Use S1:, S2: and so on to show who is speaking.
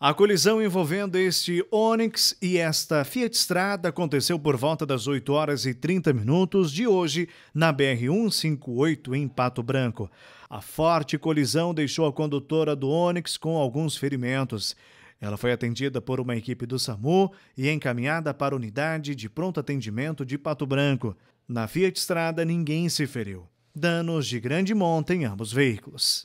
S1: A colisão envolvendo este Onix e esta Fiat Strada aconteceu por volta das 8 horas e 30 minutos de hoje na BR-158 em Pato Branco. A forte colisão deixou a condutora do Onix com alguns ferimentos. Ela foi atendida por uma equipe do SAMU e encaminhada para a unidade de pronto atendimento de Pato Branco. Na Fiat Strada ninguém se feriu. Danos de grande monta em ambos veículos.